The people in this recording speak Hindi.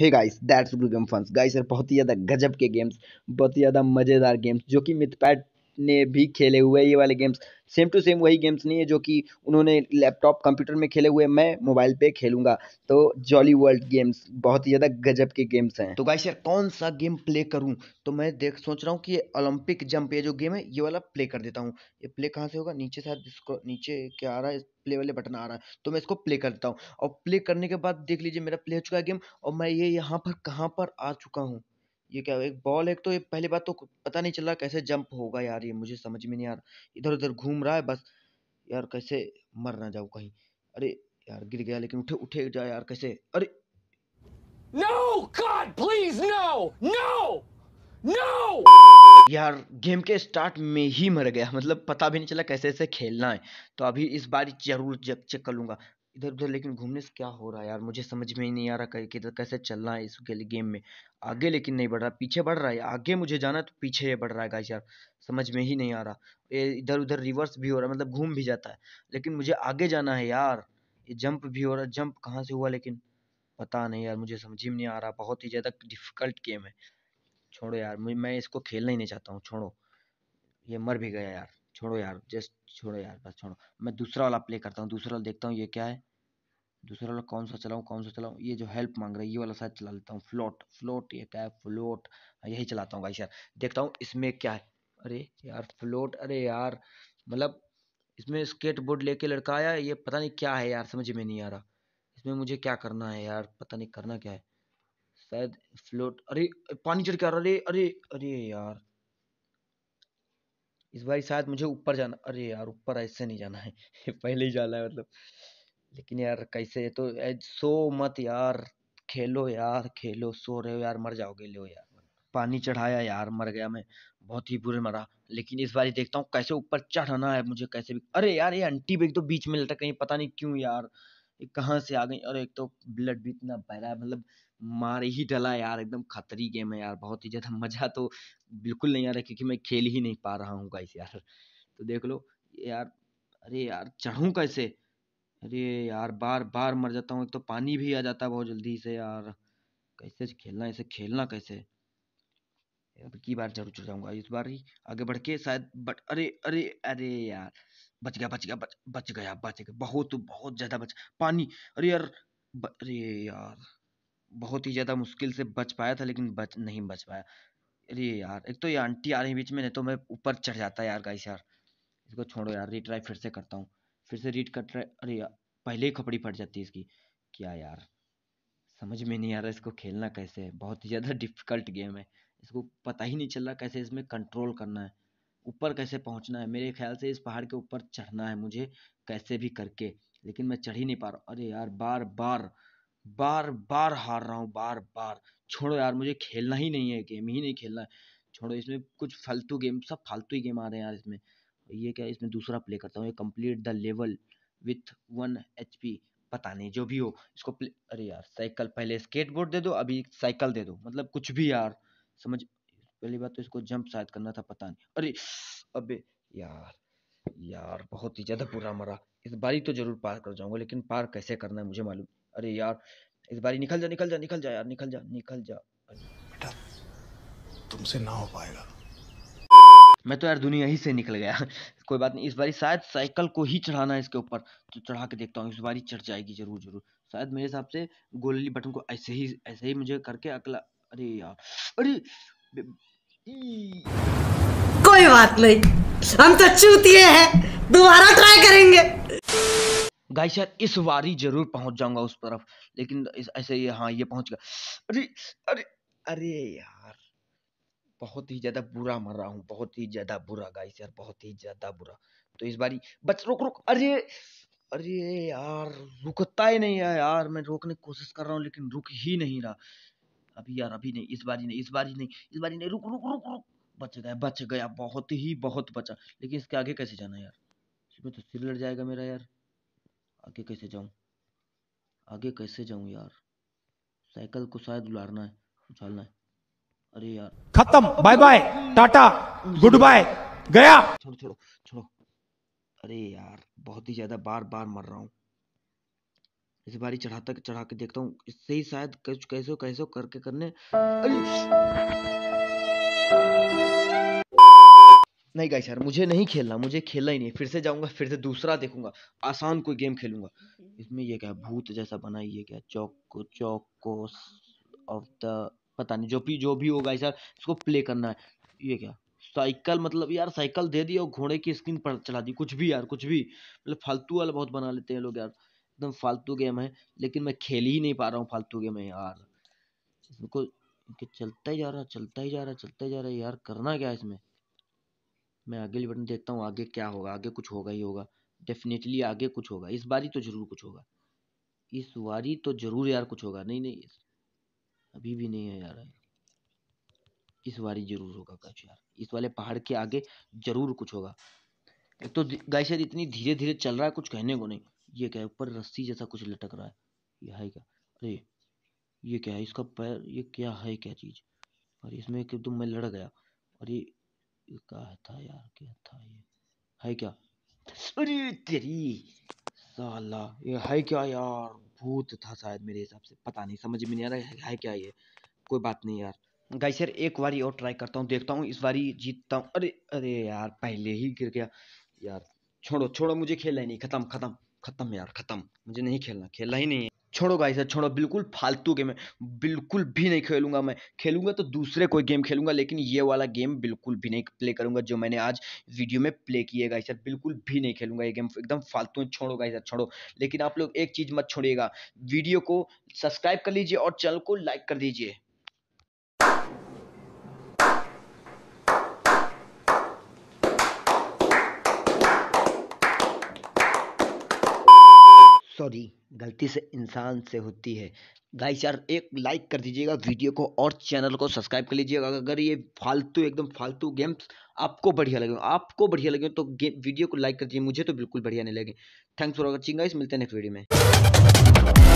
Hey guys that's good game funs guys यार बहुत ही ज़्यादा गजब के गेम्स बहुत ही ज़्यादा मज़ेदार गेम्स जो कि मितपैट ने भी खेले हुए ये वाले गेम्स सेम टू सेम वही गेम्स नहीं है जो कि उन्होंने लैपटॉप कंप्यूटर में खेले हुए मैं मोबाइल पे खेलूंगा तो जॉली वर्ल्ड गेम्स बहुत ही ज़्यादा गजब के गेम्स हैं तो गाइस यार कौन सा गेम प्ले करूं तो मैं देख सोच रहा हूँ कि ये ओलंपिक जंप ये जो गेम है ये वाला प्ले कर देता हूँ ये प्ले कहाँ से होगा नीचे शायद इसको नीचे क्या आ रहा है प्ले वाले बटन आ रहा है तो मैं इसको प्ले कर देता हूँ और प्ले करने के बाद देख लीजिए मेरा प्ले हो चुका है गेम और मैं ये यहाँ पर कहाँ पर आ चुका हूँ ये क्या एक बॉल एक तो ये पहली बात तो पता नहीं चल रहा कैसे जंप होगा यार ये मुझे समझ में नहीं आ रहा इधर उधर घूम रहा है बस यार कैसे मर ना जाऊँ कहीं अरे यार गिर गया लेकिन उठे उठे जाए यार कैसे अरे no god please no no no यार गेम के स्टार्ट में ही मर गया मतलब पता भी नहीं चला कैसे ऐसे खेलना है तो अभी इस बार जरूर चेक कर लूंगा इधर उधर लेकिन घूमने से क्या हो रहा है यार मुझे समझ में ही नहीं आ रहा किधर कैसे चलना है इस गेम में आगे लेकिन नहीं बढ़ रहा पीछे बढ़ रहा है आगे मुझे जाना है तो पीछे ये बढ़ रहा है गाइस यार समझ में ही नहीं आ रहा ये इधर उधर रिवर्स भी हो रहा है मतलब घूम भी जाता है लेकिन मुझे आगे जाना है यार ये जंप भी हो रहा है जंप कहाँ से हुआ लेकिन पता नहीं यार मुझे समझ में नहीं आ रहा बहुत ही ज़्यादा डिफिकल्ट गेम है छोड़ो यार मैं इसको खेलना ही नहीं चाहता हूँ छोड़ो ये मर भी गया यार छोड़ो यार जस्ट छोड़ो यार बस छोड़ो मैं दूसरा वाला प्ले करता हूँ दूसरा वाला देखता हूँ ये क्या है दूसरा वाला कौन सा चलाऊँ कौन सा चलाऊँ ये जो हेल्प मांग रहा है ये वाला शायद चला लेता हूँ फ्लोट फ्लोट ये क्या है फ्लोट हाँ, यही चलाता हूँ भाई यार देखता हूँ इसमें क्या है अरे यार फ्लोट अरे यार मतलब इसमें स्केट बोर्ड लेके लड़का आया ये पता नहीं क्या है यार समझ में नहीं आ रहा इसमें मुझे क्या करना है यार पता नहीं करना क्या है शायद फ्लोट अरे पानी चढ़ के आ रहा अरे अरे अरे यार इस बार शायद मुझे ऊपर जाना अरे यार ऊपर ऐसे नहीं जाना है पहले ही जाना है मतलब लेकिन यार कैसे तो सो मत यार खेलो यार खेलो सो रहे हो यार मर जाओगे लो यार पानी चढ़ाया यार मर गया मैं बहुत ही बुरे मरा लेकिन इस बार देखता हूँ कैसे ऊपर चढ़ना है मुझे कैसे भी अरे यार ये आंटी भी एक तो बीच में लटक गई पता नहीं क्यों यार ये कहाँ से आ गई और एक तो ब्लड भी इतना बह रहा है मतलब मार ही डला यार एकदम खतरी गेम है यार बहुत ही ज़्यादा मज़ा तो बिल्कुल नहीं आ रहा क्योंकि मैं खेल ही नहीं पा रहा हूँ गाइस यार तो देख लो यार अरे यार चढ़ूँ कैसे अरे यार बार बार मर जाता हूँ एक तो पानी भी आ जाता है बहुत जल्दी से यार कैसे खेलना ऐसे खेलना कैसे अब की बार जरूर चढ़ जाऊँगा इस बार ही आगे बढ़ के शायद बट अरे अरे अरे यार बच गया बच गया बच बच गया बच गया बहुत बहुत ज़्यादा बच पानी अरे यार अरे यार बहुत ही ज़्यादा मुश्किल से बच पाया था लेकिन बच नहीं बच पाया अरे यार एक तो ये आंटी आ रही बीच में नहीं तो मैं ऊपर चढ़ जाता यार गाइस यार इसको छोड़ो यार रीट्राई फिर से करता हूँ फिर से रीट कट रहा अरे यार पहले ही खपड़ी फट जाती है इसकी क्या यार समझ में नहीं आ रहा इसको खेलना कैसे है बहुत ही ज़्यादा डिफिकल्ट गेम है इसको पता ही नहीं चल रहा कैसे इसमें कंट्रोल करना है ऊपर कैसे पहुंचना है मेरे ख्याल से इस पहाड़ के ऊपर चढ़ना है मुझे कैसे भी करके लेकिन मैं चढ़ ही नहीं पा रहा अरे यार बार बार बार बार हार रहा हूँ बार बार छोड़ो यार मुझे खेलना ही नहीं है गेम ही नहीं खेलना है छोड़ो इसमें कुछ फालतू गेम सब फालतू ही गेम आ रहे हैं यार इसमें ये क्या इसमें दूसरा प्ले करता हूँ ये complete the level with one H P पता नहीं जो भी हो इसको प्ले अरे यार साइकिल पहले स्केटबोर्ड दे दो अभी साइकिल दे दो मतलब कुछ भी यार समझ पहली बात तो इसको जंप शायद करना था पता नहीं अरे अबे यार यार बहुत ही ज़्यादा बुरा मरा इस बारी तो जरूर पार कर जाऊंगा लेकिन पार कैसे करना है मुझे मालूम अरे यार इस बारी निकल जा निकल जा निकल जा यार निकल जा निकल जा बेटा तुमसे ना हो पाएगा मैं तो यार दुनिया ही से निकल गया कोई बात नहीं इस बारी शायद साइकिल को ही चढ़ाना है इसके ऊपर तो चढ़ा के देखता हूँ इस बारी चढ़ जाएगी जरूर जरूर शायद मेरे हिसाब से गोली बटन को ऐसे ही ऐसे ही मुझे करके अगला अरे यार अरे कोई बात नहीं हम तो चूतिए हैं दोबारा ट्राई करेंगे गाई शायद इस बारी जरूर पहुंच जाऊंगा उस तरफ लेकिन ऐसे ये हाँ ये पहुंच गया अरे अरे अरे यार बहुत ही ज़्यादा बुरा मर रहा हूँ बहुत ही ज़्यादा बुरा गाइस यार बहुत ही ज़्यादा बुरा तो इस बारी बच रुक रुक अरे अरे यार रुकता ही नहीं है यार मैं रोकने की कोशिश कर रहा हूँ लेकिन रुक ही नहीं रहा अभी यार अभी नहीं इस बारी नहीं इस बारी नहीं इस बारी नहीं रुक रुक रुक रुक बच गया बच गया बहुत ही बहुत बचा लेकिन इसके आगे कैसे जाना यार इसमें तो सिर लड़ जाएगा मेरा यार आगे कैसे जाऊं आगे कैसे जाऊं यार साइकिल को शायद उलाड़ना है उछालना है अरे यार खत्म bye bye tata good bye गया छोड़ो छोड़ो छोड़ो अरे यार बहुत ही ज्यादा बार बार मर रहा हूँ इस बारी चढ़ा तक चढ़ा के देखता हूँ इससे ही शायद कुछ कैसे कैसे करके करने नहीं गाई यार मुझे नहीं खेलना मुझे खेलना ही नहीं फिर से जाऊंगा फिर से दूसरा देखूंगा आसान कोई गेम खेलूंगा हम्म। इसमें ये क्या भूत जैसा बना ये क्या चौको चौको ऑफ द पता नहीं जो भी जो भी होगा यार इसको प्ले करना है ये क्या साइकिल मतलब यार साइकिल दे दी और घोड़े की स्क्रीन पर चला दी कुछ भी यार कुछ भी मतलब फालतू वाला बहुत बना लेते हैं लोग यार एकदम फालतू गेम है लेकिन मैं खेल ही नहीं पा रहा हूँ फालतू गेम है यार इसको चलता ही जा रहा चलता ही जा रहा चलता ही जा रहा है यार करना क्या है इसमें मैं अगले बटन देखता हूँ आगे क्या होगा आगे कुछ होगा ही होगा डेफ़िनेटली आगे कुछ होगा इस बारी तो ज़रूर कुछ होगा इस बारी तो ज़रूर यार कुछ होगा नहीं नहीं अभी भी नहीं है यार इस बारी ज़रूर होगा कुछ यार इस वाले पहाड़ के आगे ज़रूर कुछ होगा एक तो गाइस यार इतनी धीरे धीरे चल रहा है कुछ कहने को नहीं ये क्या है ऊपर रस्सी जैसा कुछ लटक रहा है ये है क्या अरे ये क्या है इसका पैर ये क्या है क्या चीज़ और इसमें एकदम तो मैं लड़ गया और ये ये कहा था यार क्या था ये है क्या अरे तेरी साला ये है क्या यार भूत था शायद मेरे हिसाब से पता नहीं समझ में नहीं आ रहा है, क्या ये कोई बात नहीं यार गाइस यार एक बारी और ट्राई करता हूँ देखता हूँ इस बारी जीतता हूँ अरे अरे यार पहले ही गिर गया यार छोड़ो छोड़ो मुझे खेलना ही नहीं खत्म खत्म खत्म यार खत्म मुझे नहीं खेलना खेलना ही नहीं है छोड़ो सर छोड़ो बिल्कुल फालतू गेम है बिल्कुल भी नहीं खेलूंगा मैं खेलूंगा तो दूसरे कोई गेम खेलूंगा लेकिन ये वाला गेम बिल्कुल भी नहीं प्ले करूंगा जो मैंने आज वीडियो में प्ले किया सर बिल्कुल भी नहीं खेलूंगा ये गेम एकदम फालतू है छोड़ो सर छोड़ो लेकिन आप लोग एक चीज़ मत छोड़िएगा वीडियो को सब्सक्राइब कर लीजिए और चैनल को लाइक कर दीजिए सॉरी गलती से इंसान से होती है गाइस यार एक लाइक कर दीजिएगा वीडियो को और चैनल को सब्सक्राइब कर लीजिएगा अगर ये फालतू एकदम फालतू गेम्स आपको बढ़िया लगे आपको बढ़िया लगे तो वीडियो को लाइक कर दीजिए मुझे तो बिल्कुल बढ़िया नहीं लगे थैंक्स फॉर वॉचिंग गाइस मिलते हैं नेक्स्ट वीडियो में